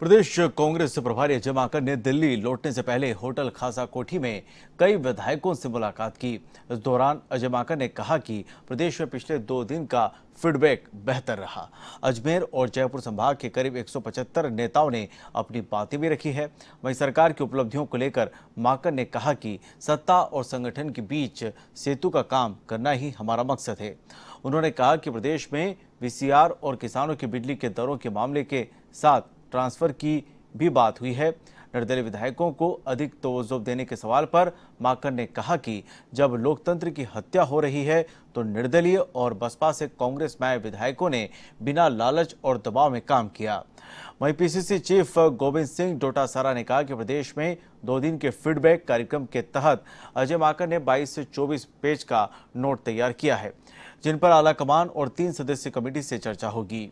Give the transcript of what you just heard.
प्रदेश कांग्रेस प्रभारी अजय माकर ने दिल्ली लौटने से पहले होटल खासा कोठी में कई विधायकों से मुलाकात की इस दौरान अजय माकर ने कहा कि प्रदेश में पिछले दो दिन का फीडबैक बेहतर रहा अजमेर और जयपुर संभाग के करीब 175 नेताओं ने अपनी बातें भी रखी है वहीं सरकार की उपलब्धियों को लेकर माकर ने कहा कि सत्ता और संगठन के बीच सेतु का काम करना ही हमारा मकसद है उन्होंने कहा कि प्रदेश में वीसीआर और किसानों की बिजली के दरों के मामले के साथ ट्रांसफर की भी बात हुई है निर्दलीय विधायकों को अधिक तोजो देने के सवाल पर माकर ने कहा कि जब लोकतंत्र की हत्या हो रही है तो निर्दलीय और बसपा से कांग्रेस में आए विधायकों ने बिना लालच और दबाव में काम किया वही पीसीसी चीफ गोविंद सिंह डोटासारा ने कहा कि प्रदेश में दो दिन के फीडबैक कार्यक्रम के तहत अजय माकर ने 22 से 24 पेज का नोट तैयार किया है जिन पर आलाकमान और तीन सदस्य कमेटी से चर्चा होगी